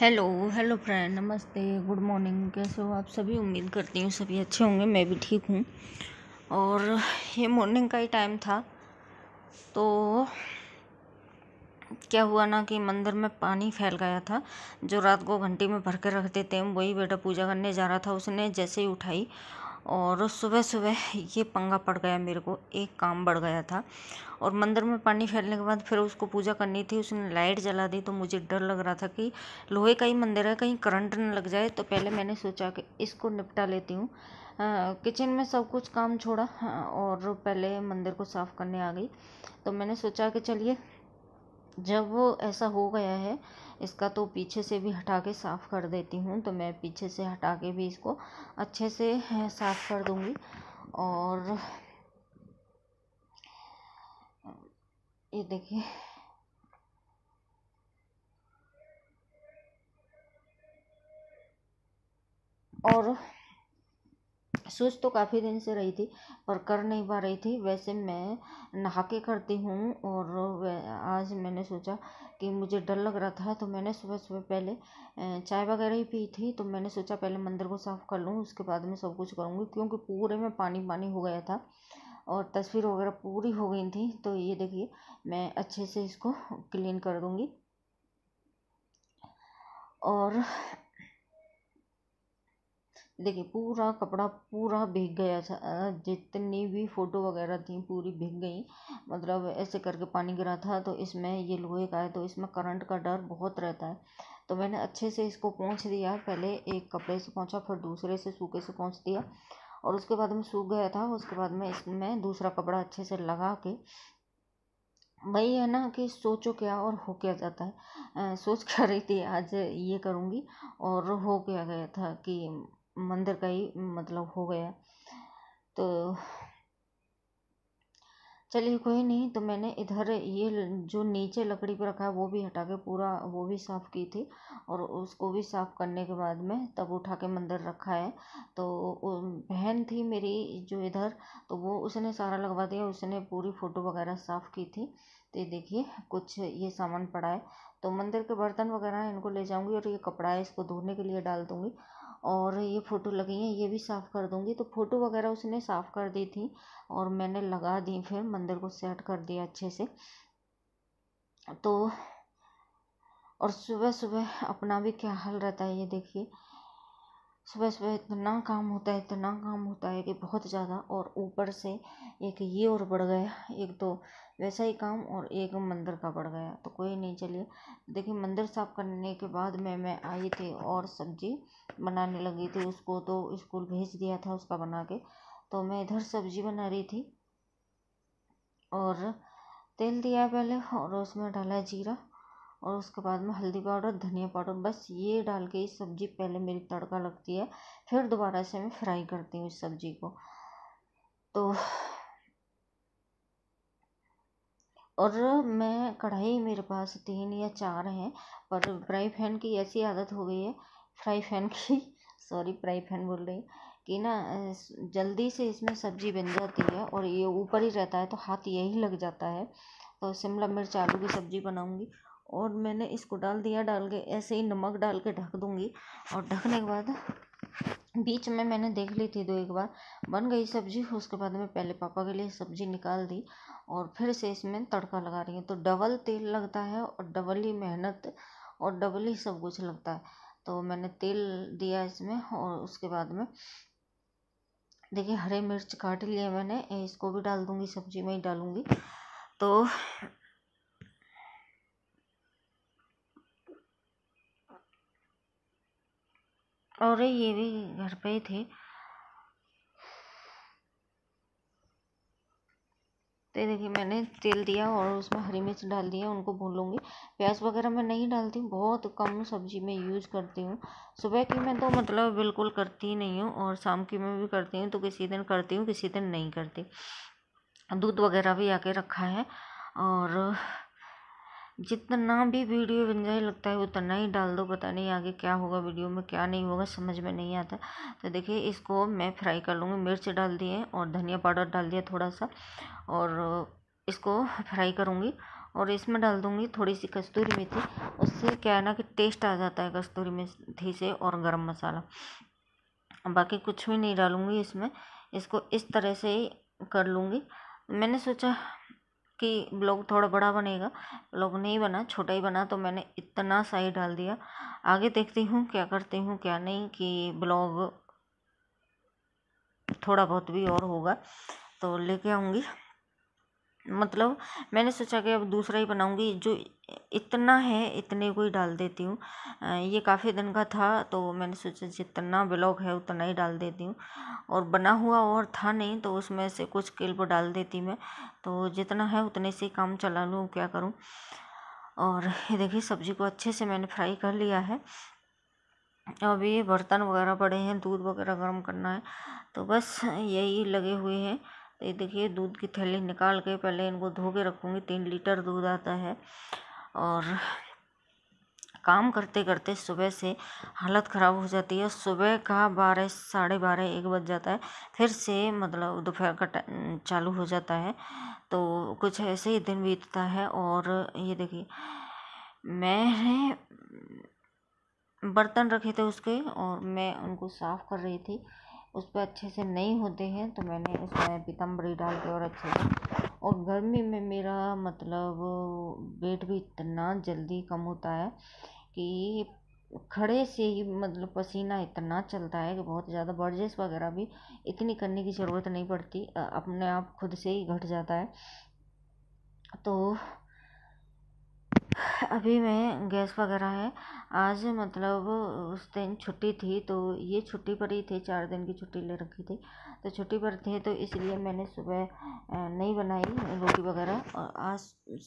hello hello friend नमस्ते good morning कैसे हो आप सभी उम्मीद करती हूँ सभी अच्छे होंगे मैं भी ठीक हूँ और ये मॉर्निंग का ही टाइम था तो क्या हुआ ना कि मंदिर में पानी फैल गया था जो रात को घंटी में भर के रख देते हैं वही बेटा पूजा करने जा रहा था उसने जैसे ही उठाई और सुबह सुबह ये पंगा पड़ गया मेरे को एक काम बढ़ गया था और मंदिर में पानी फैलने के बाद फिर उसको पूजा करनी थी उसने लाइट जला दी तो मुझे डर लग रहा था कि लोहे का ही मंदिर है कहीं करंट न लग जाए तो पहले मैंने सोचा कि इसको निपटा लेती हूँ किचन में सब कुछ काम छोड़ा हाँ, और पहले मंदिर को साफ़ करने आ गई तो मैंने सोचा कि चलिए जब वो ऐसा हो गया है इसका तो पीछे से भी हटा के साफ़ कर देती हूँ तो मैं पीछे से हटा के भी इसको अच्छे से साफ़ कर दूँगी और ये देखिए और सोच तो काफ़ी दिन से रही थी पर कर नहीं पा रही थी वैसे मैं नहा के करती हूँ और आज मैंने सोचा कि मुझे डर लग रहा था तो मैंने सुबह सुबह पहले चाय वगैरह ही पी थी तो मैंने सोचा पहले मंदिर को साफ़ कर लूँ उसके बाद में सब कुछ करूँगी क्योंकि पूरे में पानी पानी हो गया था और तस्वीर वगैरह पूरी हो गई थी तो ये देखिए मैं अच्छे से इसको क्लीन कर दूँगी और देखिए पूरा कपड़ा पूरा भीग गया था जितनी भी फ़ोटो वगैरह थी पूरी भीग गई मतलब ऐसे करके पानी गिरा था तो इसमें ये लोहे का है तो इसमें करंट का डर बहुत रहता है तो मैंने अच्छे से इसको पहुँच दिया पहले एक कपड़े से पहुँचा फिर दूसरे से सूखे से पहुँच दिया और उसके बाद में सूख गया था उसके बाद में इसमें दूसरा कपड़ा अच्छे से लगा के वही है ना कि सोचो क्या और हो क्या जाता है आ, सोच क्या रही थी आज ये करूँगी और हो क्या गया था कि मंदिर का ही मतलब हो गया तो चलिए कोई नहीं तो मैंने इधर ये जो नीचे लकड़ी पर रखा है वो भी हटा के पूरा वो भी साफ़ की थी और उसको भी साफ़ करने के बाद में तब उठा के मंदिर रखा है तो बहन थी मेरी जो इधर तो वो उसने सारा लगवा दिया उसने पूरी फ़ोटो वगैरह साफ़ की थी तो देखिए कुछ ये सामान पड़ा है तो मंदिर के बर्तन वगैरह इनको ले जाऊंगी और ये कपड़ा है इसको धोने के लिए डाल दूंगी और ये फ़ोटो लगी हैं ये भी साफ़ कर दूँगी तो फ़ोटो वगैरह उसने साफ़ कर दी थी और मैंने लगा दी फिर मंदिर को सेट कर दिया अच्छे से तो और सुबह सुबह अपना भी क्या हाल रहता है ये देखिए सुबह सुबह इतना काम होता है इतना काम होता है कि बहुत ज़्यादा और ऊपर से एक ये और बढ़ गया एक तो वैसा ही काम और एक मंदिर का बढ़ गया तो कोई नहीं चलिए देखिए मंदिर साफ़ करने के बाद में मैं आई थी और सब्ज़ी बनाने लगी थी उसको तो स्कूल भेज दिया था उसका बना के तो मैं इधर सब्ज़ी बना रही थी और तेल दिया पहले और उसमें डाला जीरा और उसके बाद में हल्दी पाउडर धनिया पाउडर बस ये डाल के इस सब्जी पहले मेरी तड़का लगती है फिर दोबारा से मैं फ्राई करती हूँ इस सब्जी को तो और मैं कढ़ाई मेरे पास तीन या चार हैं पर फ्राई फैन की ऐसी आदत हो गई है फ्राई फैन की सॉरी फ्राई फैन बोल रही कि ना जल्दी से इसमें सब्जी बन जाती है और ये ऊपर ही रहता है तो हाथ यही लग जाता है तो शिमला मिर्च आलू की सब्जी बनाऊंगी और मैंने इसको डाल दिया डाल के ऐसे ही नमक डाल के ढक दूँगी और ढकने के बाद बीच में मैंने देख ली थी दो एक बार बन गई सब्ज़ी उसके बाद मैं पहले पापा के लिए सब्ज़ी निकाल दी और फिर से इसमें तड़का लगा रही हूँ तो डबल तेल लगता है और डबल ही मेहनत और डबल ही सब कुछ लगता है तो मैंने तेल दिया इसमें और उसके बाद में देखिए हरे मिर्च काट लिए मैंने इसको भी डाल दूँगी सब्ज़ी में ही डालूँगी तो और ये भी घर पे ही थे तो देखिए मैंने तेल दिया और उसमें हरी मिर्च डाल दिया उनको भून लूँगी प्याज वगैरह मैं नहीं डालती बहुत कम सब्जी में यूज करती हूँ सुबह की मैं तो मतलब बिल्कुल करती नहीं हूँ और शाम की मैं भी करती हूँ तो किसी दिन करती हूँ किसी दिन नहीं करती दूध वगैरह भी आके रखा है और जितना भी वीडियो बन जाए लगता है उतना ही डाल दो पता नहीं आगे क्या होगा वीडियो में क्या नहीं होगा समझ में नहीं आता तो देखिए इसको मैं फ्राई कर लूँगी मिर्च डाल दिए और धनिया पाउडर डाल दिया थोड़ा सा और इसको फ्राई करूँगी और इसमें डाल दूँगी थोड़ी सी कस्तूरी मेथी उससे क्या है ना कि टेस्ट आ जाता है कस्तूरी मेथी से और गर्म मसाला बाकी कुछ भी नहीं डालूँगी इसमें इसको इस तरह से ही कर लूँगी मैंने सोचा कि ब्लॉग थोड़ा बड़ा बनेगा ब्लॉग नहीं बना छोटा ही बना तो मैंने इतना सही डाल दिया आगे देखती हूँ क्या करती हूँ क्या नहीं कि ब्लॉग थोड़ा बहुत भी और होगा तो लेके आऊँगी मतलब मैंने सोचा कि अब दूसरा ही बनाऊंगी जो इतना है इतने को ही डाल देती हूँ ये काफ़ी दिन का था तो मैंने सोचा जितना ब्लॉग है उतना ही डाल देती हूँ और बना हुआ और था नहीं तो उसमें से कुछ क्लिप डाल देती मैं तो जितना है उतने से काम चला लूँ क्या करूँ और ये देखिए सब्जी को अच्छे से मैंने फ्राई कर लिया है अब ये बर्तन वगैरह पड़े हैं दूध वगैरह गर्म करना है तो बस यही लगे हुए हैं ये देखिए दूध की थैली निकाल के पहले इनको धो के रखूँगी तीन लीटर दूध आता है और काम करते करते सुबह से हालत ख़राब हो जाती है सुबह का बारह साढ़े बारह एक बज जाता है फिर से मतलब दोपहर का चालू हो जाता है तो कुछ ऐसे ही दिन बीतता है और ये देखिए मैंने बर्तन रखे थे उसके और मैं उनको साफ़ कर रही थी उस पर अच्छे से नहीं होते हैं तो मैंने उसमें पीताम्बरी डाल के और अच्छे से और गर्मी में मेरा मतलब वेट भी इतना जल्दी कम होता है कि खड़े से ही मतलब पसीना इतना चलता है कि बहुत ज़्यादा वर्जिश वगैरह भी इतनी करने की ज़रूरत नहीं पड़ती अपने आप खुद से ही घट जाता है तो अभी मैं गैस वगैरह है आज मतलब उस दिन छुट्टी थी तो ये छुट्टी पर ही थे चार दिन की छुट्टी ले रखी थी तो छुट्टी पर थे तो इसलिए मैंने सुबह नहीं बनाई रोटी वगैरह और आज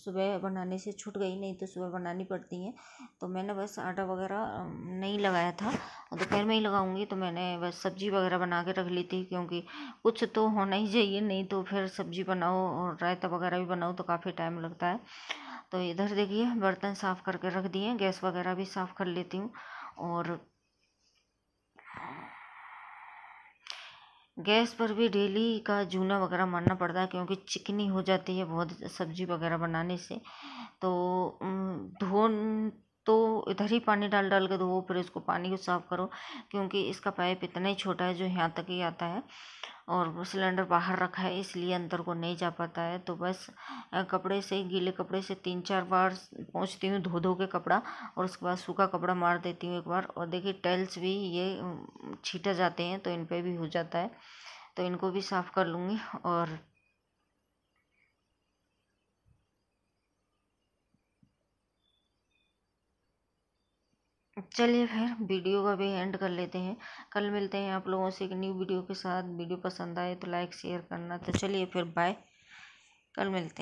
सुबह बनाने से छूट गई नहीं तो सुबह बनानी पड़ती है तो मैंने बस आटा वगैरह नहीं लगाया था दोपहर में ही लगाऊंगी तो मैंने बस सब्जी वगैरह बना के रख ली थी क्योंकि कुछ तो होना ही चाहिए नहीं तो फिर सब्जी बनाओ और रायता वगैरह भी बनाओ तो काफ़ी टाइम लगता है तो इधर देखिए बर्तन साफ़ करके रख दिए गैस वगैरह भी साफ़ कर लेती हूँ और गैस पर भी डेली का जूना वगैरह मारना पड़ता है क्योंकि चिकनी हो जाती है बहुत सब्जी वगैरह बनाने से तो धोन तो इधर ही पानी डाल डाल के धो फिर इसको पानी को साफ़ करो क्योंकि इसका पाइप इतना ही छोटा है जो यहाँ तक ही आता है और सिलेंडर बाहर रखा है इसलिए अंदर को नहीं जा पाता है तो बस कपड़े से गीले कपड़े से तीन चार बार पहुँचती हूँ धो धो के कपड़ा और उसके बाद सूखा कपड़ा मार देती हूँ एक बार और देखिए टेल्स भी ये छीटा जाते हैं तो इन पर भी हो जाता है तो इनको भी साफ़ कर लूँगी और चलिए फिर वीडियो का भी एंड कर लेते हैं कल मिलते हैं आप लोगों से एक न्यू वीडियो के साथ वीडियो पसंद आए तो लाइक शेयर करना तो चलिए फिर बाय कल मिलते हैं